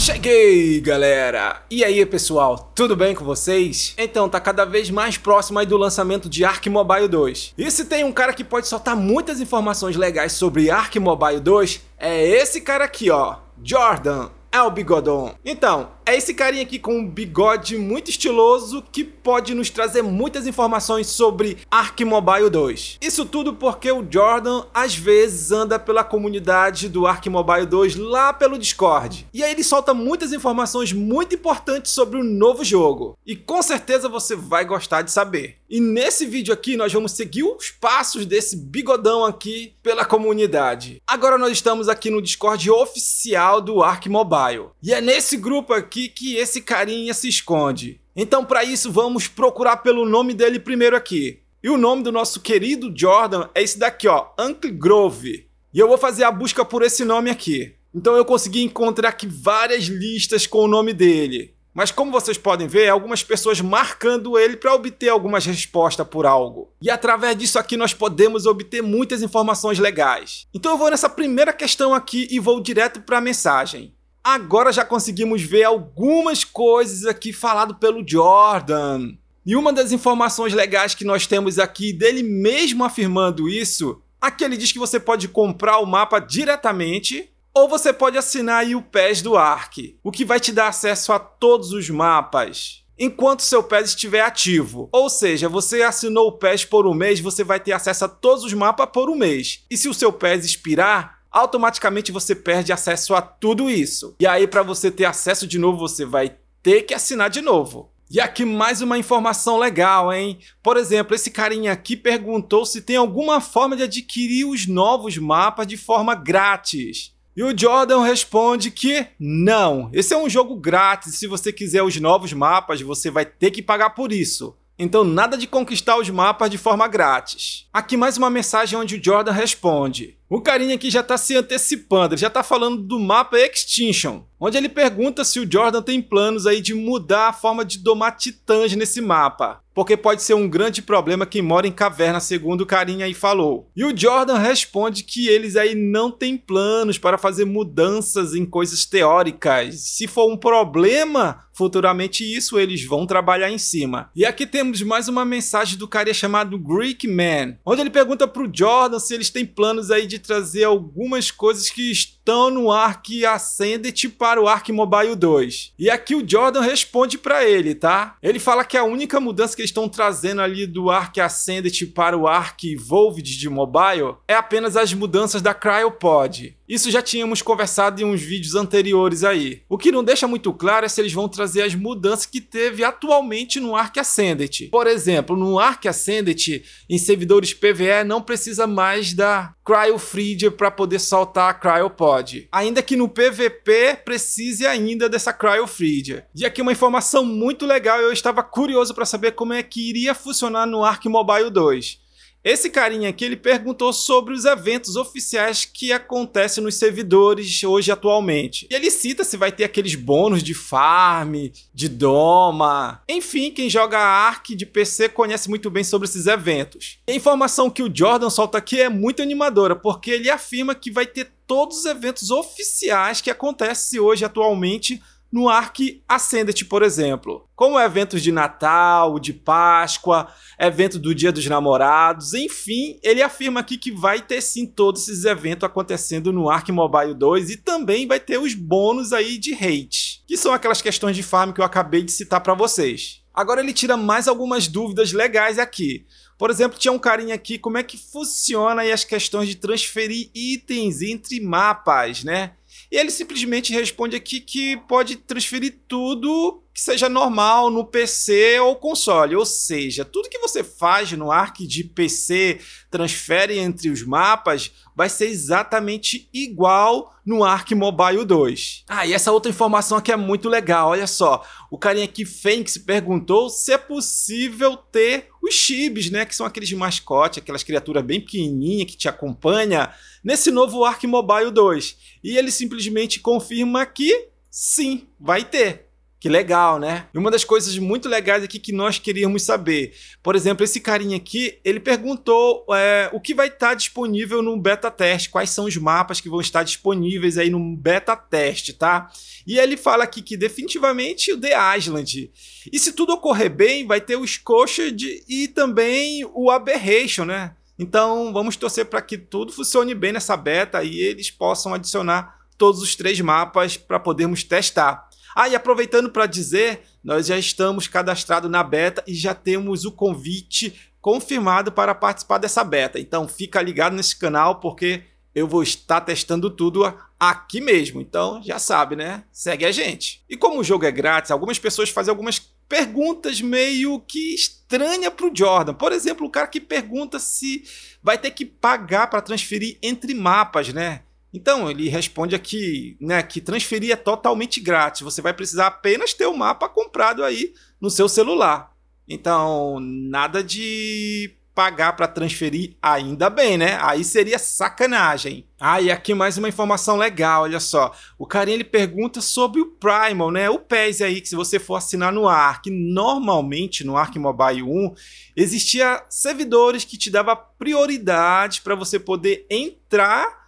Cheguei, galera! E aí, pessoal, tudo bem com vocês? Então, tá cada vez mais próximo aí do lançamento de Ark Mobile 2. E se tem um cara que pode soltar muitas informações legais sobre Ark Mobile 2, é esse cara aqui, ó, Jordan, é o Bigodon. Então, é esse carinha aqui com um bigode muito estiloso que pode nos trazer muitas informações sobre Ark Mobile 2. Isso tudo porque o Jordan às vezes anda pela comunidade do Ark Mobile 2 lá pelo Discord. E aí ele solta muitas informações muito importantes sobre o novo jogo. E com certeza você vai gostar de saber. E nesse vídeo aqui nós vamos seguir os passos desse bigodão aqui pela comunidade. Agora nós estamos aqui no Discord oficial do Ark Mobile. E é nesse grupo aqui que esse carinha se esconde. Então para isso vamos procurar pelo nome dele primeiro aqui. E o nome do nosso querido Jordan é esse daqui ó, Uncle Grove. E eu vou fazer a busca por esse nome aqui. Então eu consegui encontrar aqui várias listas com o nome dele. Mas como vocês podem ver, é algumas pessoas marcando ele para obter algumas respostas por algo. E através disso aqui nós podemos obter muitas informações legais. Então eu vou nessa primeira questão aqui e vou direto para a mensagem. Agora já conseguimos ver algumas coisas aqui falado pelo Jordan. E uma das informações legais que nós temos aqui dele mesmo afirmando isso, aqui ele diz que você pode comprar o mapa diretamente ou você pode assinar o PES do ARC, o que vai te dar acesso a todos os mapas, enquanto seu PES estiver ativo. Ou seja, você assinou o PES por um mês, você vai ter acesso a todos os mapas por um mês. E se o seu PES expirar, automaticamente você perde acesso a tudo isso. E aí para você ter acesso de novo, você vai ter que assinar de novo. E aqui mais uma informação legal, hein? Por exemplo, esse carinha aqui perguntou se tem alguma forma de adquirir os novos mapas de forma grátis. E o Jordan responde que não. Esse é um jogo grátis. Se você quiser os novos mapas, você vai ter que pagar por isso. Então, nada de conquistar os mapas de forma grátis. Aqui mais uma mensagem onde o Jordan responde. O carinha aqui já está se antecipando, ele já está falando do mapa Extinction, onde ele pergunta se o Jordan tem planos aí de mudar a forma de domar titãs nesse mapa porque pode ser um grande problema quem mora em caverna, segundo o carinha aí falou. E o Jordan responde que eles aí não têm planos para fazer mudanças em coisas teóricas. Se for um problema, Futuramente isso eles vão trabalhar em cima. E aqui temos mais uma mensagem do cara chamado Greek Man, onde ele pergunta pro Jordan se eles têm planos aí de trazer algumas coisas que estão no Ark Ascended para o Ark Mobile 2. E aqui o Jordan responde para ele, tá? Ele fala que a única mudança que eles estão trazendo ali do Ark Ascended para o Ark Evolved de Mobile é apenas as mudanças da Cryopod. Isso já tínhamos conversado em uns vídeos anteriores aí. O que não deixa muito claro é se eles vão trazer as mudanças que teve atualmente no Arc Ascendant. Por exemplo, no Arc Ascendant, em servidores PVE, não precisa mais da Cryo Freed para poder soltar a Cryopod. Ainda que no PVP precise ainda dessa Cryo Freed. E aqui uma informação muito legal, eu estava curioso para saber como é que iria funcionar no Arc Mobile 2. Esse carinha aqui, ele perguntou sobre os eventos oficiais que acontecem nos servidores hoje atualmente. E ele cita se vai ter aqueles bônus de farm, de doma. Enfim, quem joga Ark de PC conhece muito bem sobre esses eventos. a informação que o Jordan solta aqui é muito animadora, porque ele afirma que vai ter todos os eventos oficiais que acontecem hoje atualmente no Arc Ascendant, por exemplo, como eventos de Natal, de Páscoa, evento do Dia dos Namorados, enfim, ele afirma aqui que vai ter sim todos esses eventos acontecendo no Arc Mobile 2 e também vai ter os bônus aí de hate, que são aquelas questões de farm que eu acabei de citar para vocês. Agora ele tira mais algumas dúvidas legais aqui. Por exemplo, tinha um carinha aqui, como é que funciona aí as questões de transferir itens entre mapas, né? E ele simplesmente responde aqui que pode transferir tudo que seja normal no PC ou console. Ou seja, tudo que você faz no ARC de PC, transfere entre os mapas, vai ser exatamente igual no ARC Mobile 2. Ah, e essa outra informação aqui é muito legal, olha só. O carinha aqui, Fênix, perguntou se é possível ter os chibis, né, que são aqueles mascotes, aquelas criaturas bem pequenininhas que te acompanha nesse novo ARC Mobile 2. E ele simplesmente confirma que sim, vai ter. Que legal, né? E uma das coisas muito legais aqui que nós queríamos saber, por exemplo, esse carinha aqui, ele perguntou é, o que vai estar disponível no beta teste, quais são os mapas que vão estar disponíveis aí no beta teste, tá? E ele fala aqui que definitivamente o The Island. E se tudo ocorrer bem, vai ter o Scorched e também o Aberration, né? Então vamos torcer para que tudo funcione bem nessa beta e eles possam adicionar todos os três mapas para podermos testar. Ah, e aproveitando para dizer, nós já estamos cadastrados na beta e já temos o convite confirmado para participar dessa beta. Então fica ligado nesse canal porque eu vou estar testando tudo aqui mesmo. Então já sabe, né? Segue a gente. E como o jogo é grátis, algumas pessoas fazem algumas perguntas meio que estranha para o Jordan. Por exemplo, o cara que pergunta se vai ter que pagar para transferir entre mapas, né? Então, ele responde aqui né, que transferir é totalmente grátis. Você vai precisar apenas ter o mapa comprado aí no seu celular. Então, nada de pagar para transferir, ainda bem, né? Aí seria sacanagem. Ah, e aqui mais uma informação legal, olha só. O carinha ele pergunta sobre o Primal, né? O PES aí que se você for assinar no ARC, normalmente no ARC Mobile 1 existia servidores que te dava prioridade para você poder entrar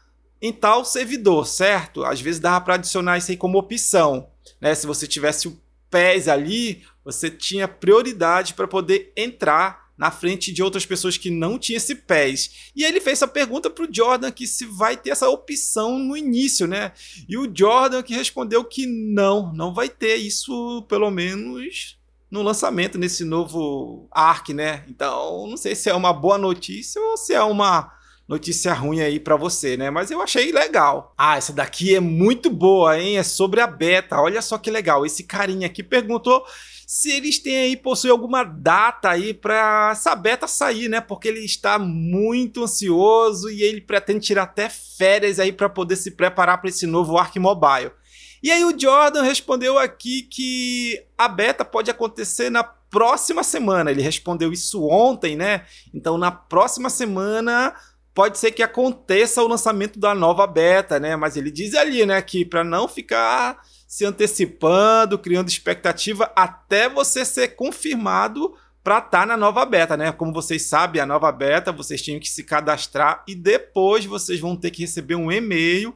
em tal servidor, certo? Às vezes dava para adicionar isso aí como opção. Né? Se você tivesse o PES ali, você tinha prioridade para poder entrar na frente de outras pessoas que não tinham esse PES. E ele fez essa pergunta para o Jordan que se vai ter essa opção no início, né? E o Jordan que respondeu que não, não vai ter isso, pelo menos no lançamento nesse novo ARC, né? Então, não sei se é uma boa notícia ou se é uma notícia ruim aí para você, né? Mas eu achei legal. Ah, essa daqui é muito boa, hein? É sobre a beta. Olha só que legal. Esse carinha aqui perguntou se eles têm aí, possuem alguma data aí para essa beta sair, né? Porque ele está muito ansioso e ele pretende tirar até férias aí para poder se preparar para esse novo Ark Mobile. E aí o Jordan respondeu aqui que a beta pode acontecer na próxima semana. Ele respondeu isso ontem, né? Então na próxima semana pode ser que aconteça o lançamento da nova beta, né? Mas ele diz ali, né, que para não ficar se antecipando, criando expectativa até você ser confirmado para estar tá na nova beta, né? Como vocês sabem, a nova beta vocês tinham que se cadastrar e depois vocês vão ter que receber um e-mail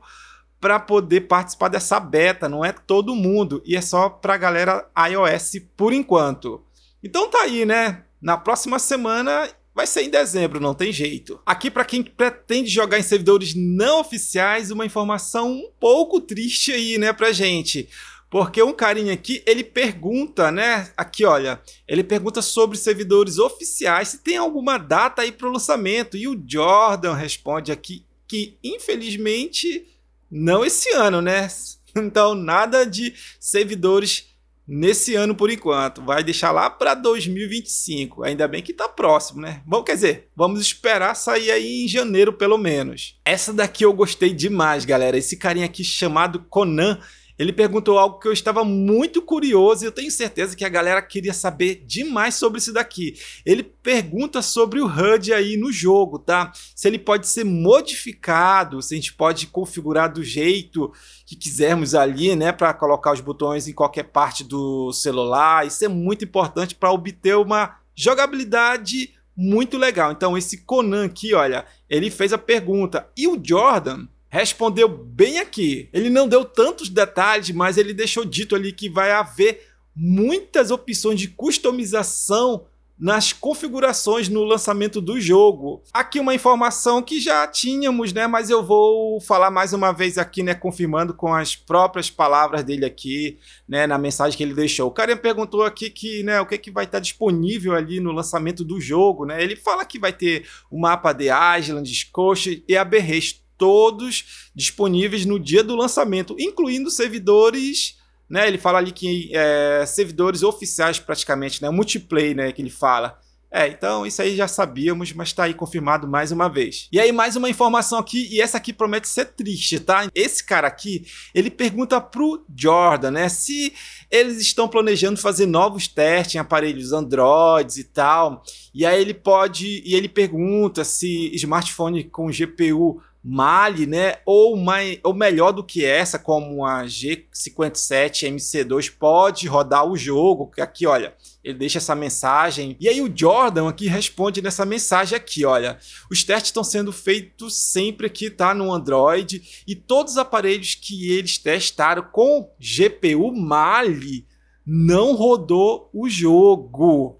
para poder participar dessa beta, não é todo mundo e é só para a galera iOS por enquanto. Então tá aí, né? Na próxima semana vai ser em dezembro, não tem jeito. Aqui, para quem pretende jogar em servidores não oficiais, uma informação um pouco triste aí, né, pra gente. Porque um carinha aqui, ele pergunta, né? Aqui, olha, ele pergunta sobre servidores oficiais, se tem alguma data aí para o lançamento. E o Jordan responde aqui que, infelizmente, não esse ano, né? Então, nada de servidores nesse ano por enquanto. Vai deixar lá para 2025. Ainda bem que está próximo, né? Bom, quer dizer, vamos esperar sair aí em janeiro pelo menos. Essa daqui eu gostei demais, galera. Esse carinha aqui chamado Conan ele perguntou algo que eu estava muito curioso e eu tenho certeza que a galera queria saber demais sobre isso daqui. Ele pergunta sobre o HUD aí no jogo, tá? Se ele pode ser modificado, se a gente pode configurar do jeito que quisermos ali, né, para colocar os botões em qualquer parte do celular. Isso é muito importante para obter uma jogabilidade muito legal. Então esse Conan aqui, olha, ele fez a pergunta. E o Jordan respondeu bem aqui. Ele não deu tantos detalhes, mas ele deixou dito ali que vai haver muitas opções de customização nas configurações no lançamento do jogo. Aqui uma informação que já tínhamos, né, mas eu vou falar mais uma vez aqui, né, confirmando com as próprias palavras dele aqui, né, na mensagem que ele deixou. O cara perguntou aqui que, né, o que é que vai estar disponível ali no lançamento do jogo, né? Ele fala que vai ter o mapa de Island, Coast e Aberration todos disponíveis no dia do lançamento, incluindo servidores. Né, ele fala ali que é, servidores oficiais praticamente, né, multiplayer, né, que ele fala. É, então isso aí já sabíamos, mas tá aí confirmado mais uma vez. E aí mais uma informação aqui, e essa aqui promete ser triste, tá? Esse cara aqui, ele pergunta pro Jordan, né, se eles estão planejando fazer novos testes em aparelhos Androids e tal. E aí ele pode, e ele pergunta se smartphone com GPU Mali, né? Ou, mais, ou melhor do que essa, como a G57 MC2 pode rodar o jogo. Aqui, olha, ele deixa essa mensagem. E aí o Jordan aqui responde nessa mensagem aqui, olha. Os testes estão sendo feitos sempre aqui, tá? No Android. E todos os aparelhos que eles testaram com GPU Mali não rodou o jogo.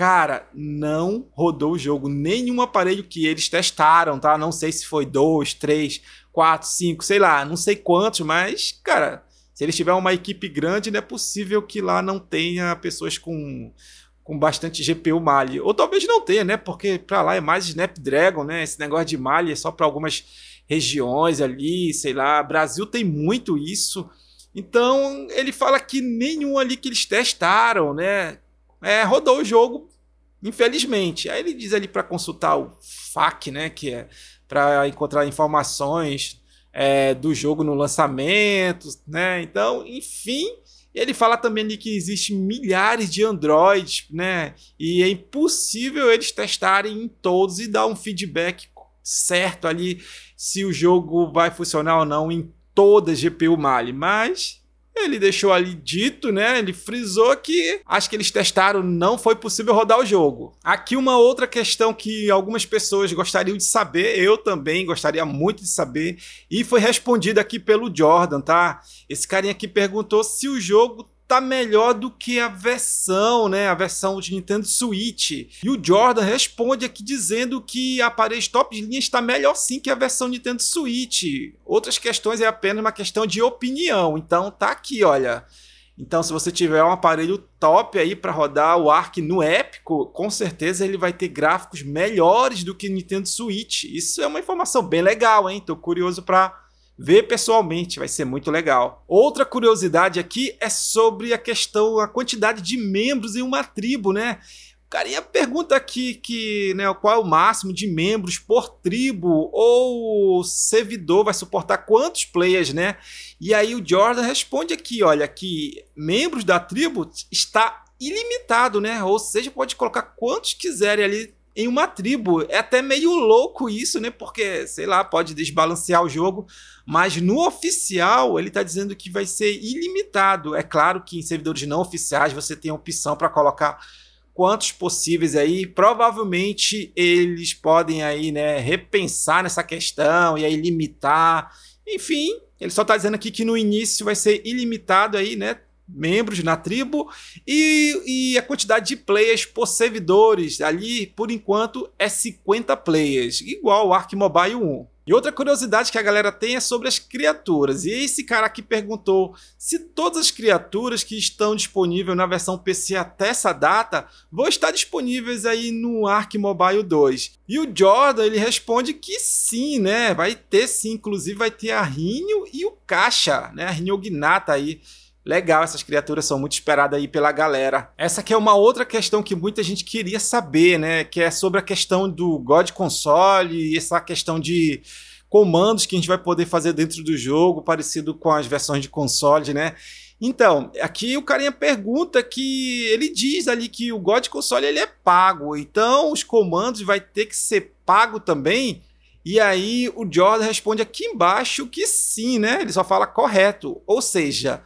Cara, não rodou o jogo. Nenhum aparelho que eles testaram, tá? Não sei se foi dois, três, quatro, cinco, sei lá, não sei quantos, mas, cara, se eles tiverem uma equipe grande, não é possível que lá não tenha pessoas com, com bastante GPU malha. Ou talvez não tenha, né? Porque para lá é mais Snapdragon, né? Esse negócio de malha é só para algumas regiões ali, sei lá. Brasil tem muito isso. Então, ele fala que nenhum ali que eles testaram, né? é, rodou o jogo, infelizmente. Aí ele diz ali para consultar o FAQ, né? Que é para encontrar informações é, do jogo no lançamento, né? Então, enfim. Ele fala também ali que existem milhares de Androids, né? E é impossível eles testarem em todos e dar um feedback certo ali se o jogo vai funcionar ou não em toda GPU Mali. Mas ele deixou ali dito, né? Ele frisou que acho que eles testaram, não foi possível rodar o jogo. Aqui uma outra questão que algumas pessoas gostariam de saber, eu também gostaria muito de saber, e foi respondida aqui pelo Jordan, tá? Esse carinha aqui perguntou se o jogo tá melhor do que a versão, né, a versão de Nintendo Switch. E o Jordan responde aqui dizendo que a parede top de linha está melhor sim que a versão Nintendo Switch. Outras questões é apenas uma questão de opinião. Então tá aqui, olha. Então, se você tiver um aparelho top aí para rodar o Arc no épico, com certeza ele vai ter gráficos melhores do que Nintendo Switch. Isso é uma informação bem legal, hein? Tô curioso para ver pessoalmente, vai ser muito legal. Outra curiosidade aqui é sobre a questão, a quantidade de membros em uma tribo, né? O carinha pergunta aqui que, né, qual é o máximo de membros por tribo ou o servidor vai suportar quantos players, né? E aí o Jordan responde aqui, olha, que membros da tribo está ilimitado, né? Ou seja, pode colocar quantos quiserem ali em uma tribo. É até meio louco isso, né? Porque, sei lá, pode desbalancear o jogo. Mas no oficial, ele está dizendo que vai ser ilimitado. É claro que em servidores não oficiais você tem a opção para colocar quantos possíveis aí. Provavelmente eles podem aí, né, repensar nessa questão e aí limitar. Enfim, ele só está dizendo aqui que no início vai ser ilimitado aí, né? membros na tribo e, e, a quantidade de players por servidores ali, por enquanto, é 50 players, igual o Ark Mobile 1. E outra curiosidade que a galera tem é sobre as criaturas. E esse cara aqui perguntou se todas as criaturas que estão disponíveis na versão PC até essa data vão estar disponíveis aí no Ark Mobile 2. E o Jordan ele responde que sim, né? Vai ter sim, inclusive vai ter a Rinho e o Caixa, né? A Rhino Gnata aí Legal, essas criaturas são muito esperadas aí pela galera. Essa aqui é uma outra questão que muita gente queria saber, né? Que é sobre a questão do God Console e essa questão de comandos que a gente vai poder fazer dentro do jogo, parecido com as versões de console, né? Então, aqui o carinha pergunta que ele diz ali que o God Console ele é pago, então os comandos vai ter que ser pago também. E aí o Jordan responde aqui embaixo que sim, né? Ele só fala correto, ou seja,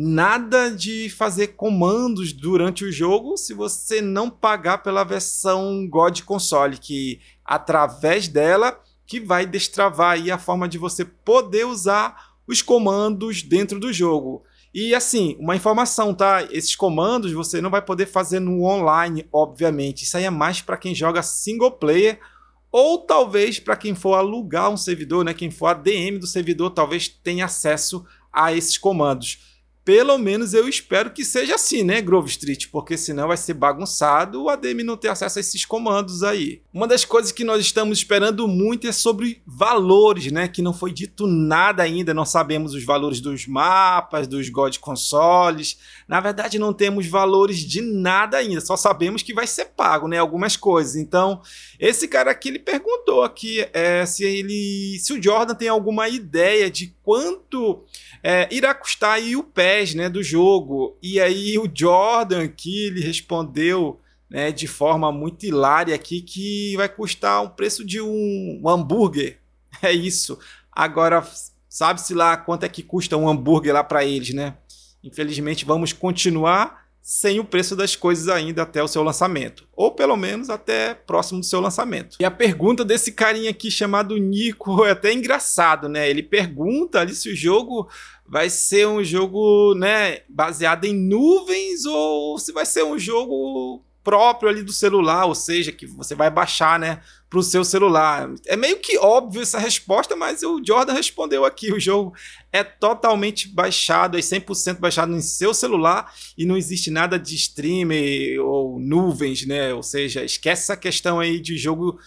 Nada de fazer comandos durante o jogo se você não pagar pela versão God Console, que através dela que vai destravar aí a forma de você poder usar os comandos dentro do jogo. E assim, uma informação, tá? Esses comandos você não vai poder fazer no online, obviamente. Isso aí é mais para quem joga single player ou talvez para quem for alugar um servidor, né? Quem for ADM do servidor, talvez tenha acesso a esses comandos. Pelo menos eu espero que seja assim, né, Grove Street? Porque senão vai ser bagunçado o ADM não ter acesso a esses comandos aí. Uma das coisas que nós estamos esperando muito é sobre valores, né? Que não foi dito nada ainda, não sabemos os valores dos mapas, dos God Consoles. Na verdade, não temos valores de nada ainda, só sabemos que vai ser pago, né? Algumas coisas. Então, esse cara aqui, ele perguntou aqui é, se ele, se o Jordan tem alguma ideia de quanto é, irá custar aí o PES né, do jogo. E aí o Jordan que ele respondeu né, de forma muito hilária aqui que vai custar um preço de um, um hambúrguer. É isso. Agora sabe-se lá quanto é que custa um hambúrguer lá para eles, né? Infelizmente vamos continuar sem o preço das coisas ainda até o seu lançamento, ou pelo menos até próximo do seu lançamento. E a pergunta desse carinha aqui chamado Nico é até engraçado, né? Ele pergunta ali se o jogo vai ser um jogo, né, baseado em nuvens ou se vai ser um jogo próprio ali do celular, ou seja, que você vai baixar, né, para o seu celular. É meio que óbvio essa resposta, mas o Jordan respondeu aqui. O jogo é totalmente baixado, é 100% baixado em seu celular e não existe nada de streamer ou nuvens, né? Ou seja, esquece essa questão aí de jogo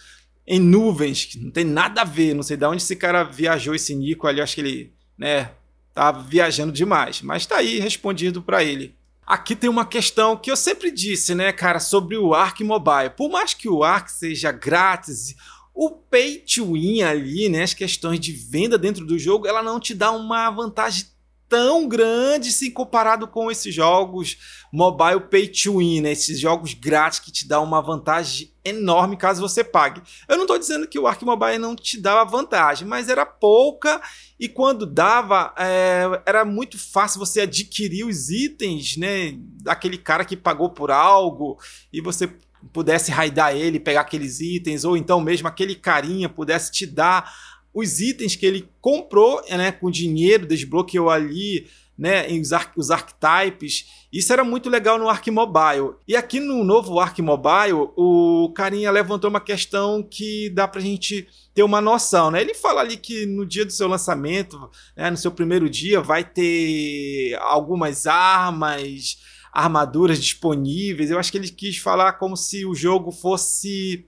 em nuvens, que não tem nada a ver. Não sei de onde esse cara viajou esse Nico ali, acho que ele, né, tá viajando demais. Mas tá aí respondido para ele. Aqui tem uma questão que eu sempre disse, né, cara, sobre o Ark Mobile. Por mais que o Ark seja grátis, o pay to win ali, né, as questões de venda dentro do jogo, ela não te dá uma vantagem tão grande se comparado com esses jogos mobile pay to win, né? esses jogos grátis que te dá uma vantagem enorme caso você pague. Eu não estou dizendo que o Ark Mobile não te dava vantagem, mas era pouca e quando dava é, era muito fácil você adquirir os itens, né? Daquele cara que pagou por algo e você pudesse raidar ele, pegar aqueles itens ou então mesmo aquele carinha pudesse te dar os itens que ele comprou né, com dinheiro, desbloqueou ali, né, os, arquetypes os archetypes. Isso era muito legal no Ark Mobile. E aqui no novo Ark Mobile, o carinha levantou uma questão que dá pra gente ter uma noção, né? Ele fala ali que no dia do seu lançamento, né, no seu primeiro dia, vai ter algumas armas, armaduras disponíveis. Eu acho que ele quis falar como se o jogo fosse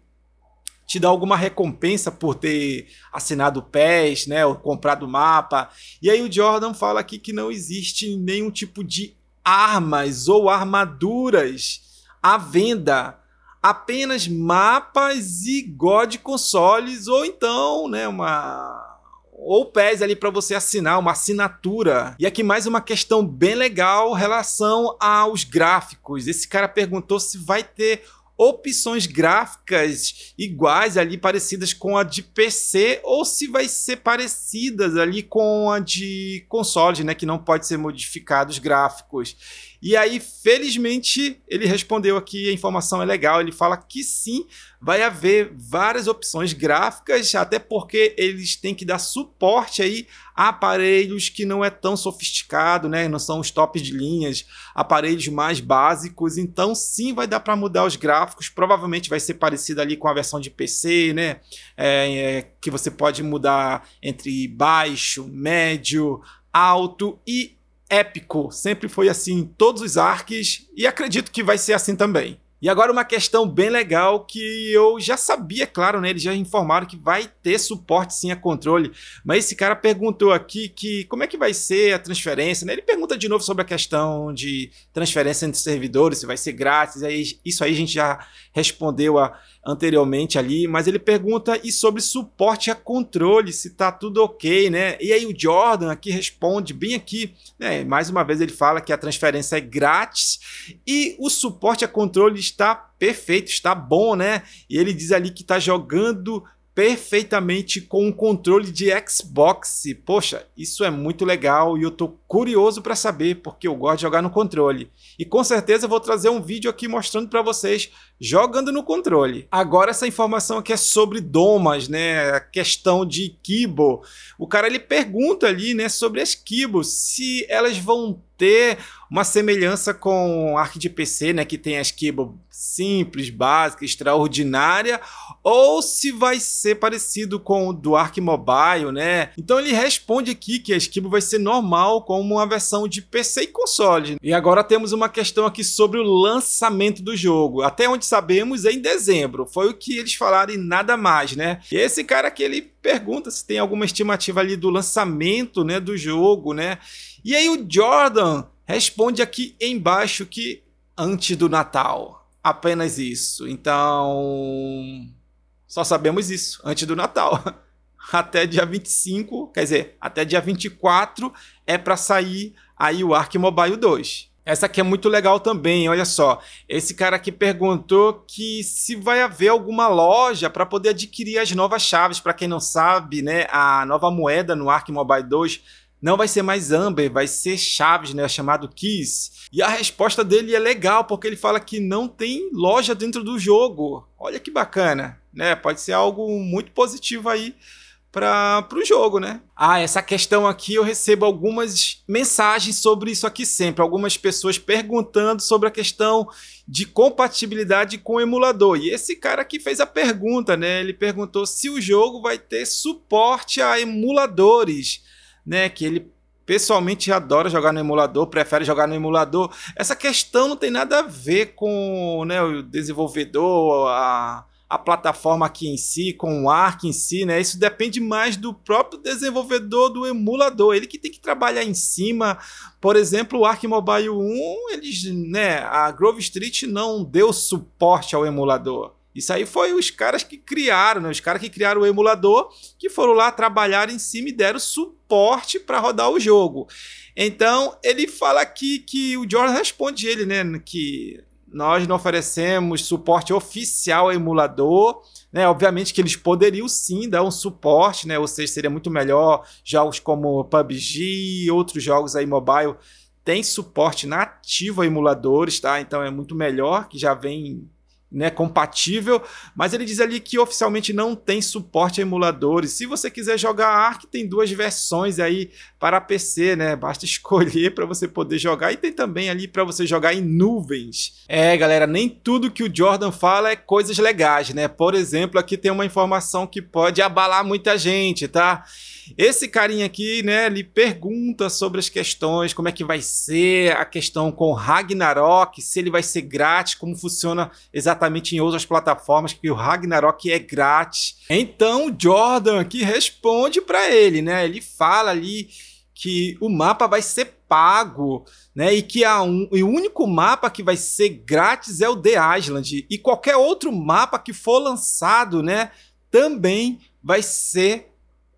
te dá alguma recompensa por ter assinado o PES, né, ou comprado o mapa. E aí o Jordan fala aqui que não existe nenhum tipo de armas ou armaduras à venda, apenas mapas e God consoles ou então, né, uma ou PES ali para você assinar uma assinatura. E aqui mais uma questão bem legal relação aos gráficos. Esse cara perguntou se vai ter opções gráficas iguais ali, parecidas com a de PC, ou se vai ser parecidas ali com a de console, né? Que não pode ser modificados gráficos. E aí, felizmente, ele respondeu aqui, a informação é legal, ele fala que sim, vai haver várias opções gráficas, até porque eles têm que dar suporte aí a aparelhos que não é tão sofisticado, né? Não são os tops de linhas, aparelhos mais básicos, então sim vai dar para mudar os gráficos, provavelmente vai ser parecido ali com a versão de PC, né? É, é, que você pode mudar entre baixo, médio, alto e épico, sempre foi assim em todos os arcs e acredito que vai ser assim também. E agora uma questão bem legal que eu já sabia, claro, né? Eles já informaram que vai ter suporte sim a controle. Mas esse cara perguntou aqui que como é que vai ser a transferência, né? Ele pergunta de novo sobre a questão de transferência entre servidores, se vai ser grátis. Aí, isso aí a gente já respondeu a anteriormente ali, mas ele pergunta e sobre suporte a controle, se tá tudo ok, né? E aí o Jordan aqui responde bem aqui, né? Mais uma vez ele fala que a transferência é grátis e o suporte a controle está perfeito, está bom, né? E ele diz ali que está jogando perfeitamente com o um controle de Xbox. Poxa, isso é muito legal e eu tô curioso para saber porque eu gosto de jogar no controle. E com certeza eu vou trazer um vídeo aqui mostrando para vocês jogando no controle. Agora essa informação aqui é sobre domas, né? A questão de Kibo. O cara ele pergunta ali, né, sobre as Kibo, se elas vão ter uma semelhança com Arc de PC, né, que tem a esquiva simples, básica, extraordinária, ou se vai ser parecido com o do Arc Mobile, né? Então ele responde aqui que a esquiva vai ser normal como uma versão de PC e console. E agora temos uma questão aqui sobre o lançamento do jogo. Até onde sabemos, é em dezembro. Foi o que eles falaram e nada mais, né? E é esse cara que ele pergunta se tem alguma estimativa ali do lançamento, né, do jogo, né? E aí o Jordan responde aqui embaixo que antes do Natal. Apenas isso. Então, só sabemos isso, antes do Natal. Até dia 25, quer dizer, até dia 24 é para sair aí o Ark Mobile 2. Essa aqui é muito legal também, olha só. Esse cara aqui perguntou que se vai haver alguma loja para poder adquirir as novas chaves. Para quem não sabe, né, a nova moeda no Ark Mobile 2 não vai ser mais Amber, vai ser Chaves, né, chamado Kiss. E a resposta dele é legal, porque ele fala que não tem loja dentro do jogo. Olha que bacana, né? Pode ser algo muito positivo aí para o jogo, né? Ah, essa questão aqui eu recebo algumas mensagens sobre isso aqui sempre. Algumas pessoas perguntando sobre a questão de compatibilidade com o emulador. E esse cara aqui fez a pergunta, né? Ele perguntou se o jogo vai ter suporte a emuladores, né? Que ele pessoalmente adora jogar no emulador, prefere jogar no emulador. Essa questão não tem nada a ver com né, o desenvolvedor, a a plataforma aqui em si, com o ARC em si, né? Isso depende mais do próprio desenvolvedor do emulador, ele que tem que trabalhar em cima. Por exemplo, o ARC Mobile 1, eles, né, a Grove Street não deu suporte ao emulador. Isso aí foi os caras que criaram, né? Os caras que criaram o emulador, que foram lá trabalhar em cima e deram suporte para rodar o jogo. Então, ele fala aqui que o Jordan responde ele, né, que nós não oferecemos suporte oficial ao emulador. Né? Obviamente que eles poderiam sim dar um suporte, né? ou seja, seria muito melhor jogos como PUBG e outros jogos aí mobile tem suporte nativo a emuladores, tá? Então é muito melhor que já vem né, compatível, mas ele diz ali que oficialmente não tem suporte a emuladores. Se você quiser jogar tem duas versões aí para PC, né? Basta escolher para você poder jogar e tem também ali para você jogar em nuvens. É, galera, nem tudo que o Jordan fala é coisas legais, né? Por exemplo, aqui tem uma informação que pode abalar muita gente, tá? Esse carinha aqui, né, ele pergunta sobre as questões, como é que vai ser a questão com Ragnarok, se ele vai ser grátis, como funciona exatamente em outras plataformas, que o Ragnarok é grátis. Então, Jordan aqui responde para ele, né? Ele fala ali que o mapa vai ser pago, né? E que a um, o único mapa que vai ser grátis é o The Island e qualquer outro mapa que for lançado, né, também vai ser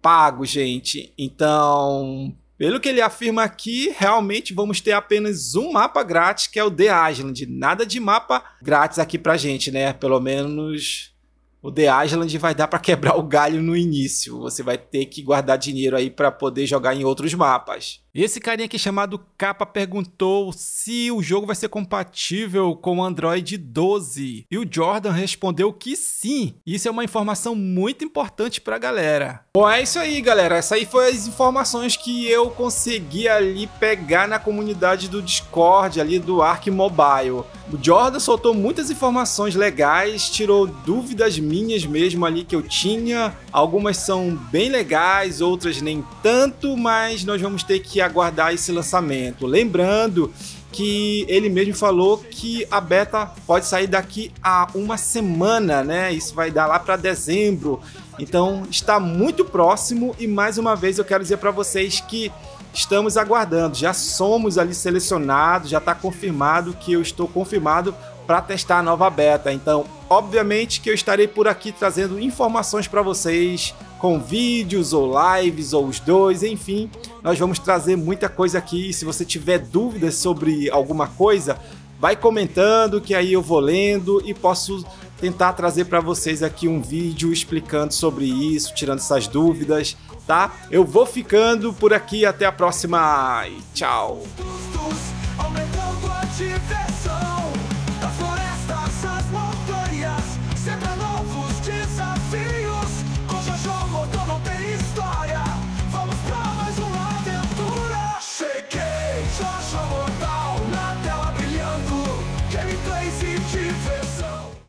pago, gente. Então, pelo que ele afirma aqui, realmente vamos ter apenas um mapa grátis, que é o The Island. Nada de mapa grátis aqui pra gente, né? Pelo menos o The Island vai dar para quebrar o galho no início. Você vai ter que guardar dinheiro aí para poder jogar em outros mapas esse carinha aqui chamado Capa perguntou se o jogo vai ser compatível com o Android 12. E o Jordan respondeu que sim. Isso é uma informação muito importante pra galera. Bom, é isso aí, galera. Essas aí foi as informações que eu consegui ali pegar na comunidade do Discord, ali do Ark Mobile. O Jordan soltou muitas informações legais, tirou dúvidas minhas mesmo ali que eu tinha. Algumas são bem legais, outras nem tanto, mas nós vamos ter que aguardar esse lançamento. Lembrando que ele mesmo falou que a beta pode sair daqui a uma semana, né? Isso vai dar lá para dezembro. Então está muito próximo e mais uma vez eu quero dizer para vocês que estamos aguardando. Já somos ali selecionados, já está confirmado que eu estou confirmado para testar a nova beta. Então, obviamente que eu estarei por aqui trazendo informações para vocês com vídeos ou lives ou os dois, enfim, nós vamos trazer muita coisa aqui. Se você tiver dúvidas sobre alguma coisa, vai comentando que aí eu vou lendo e posso tentar trazer para vocês aqui um vídeo explicando sobre isso, tirando essas dúvidas, tá? Eu vou ficando por aqui, até a próxima. E tchau.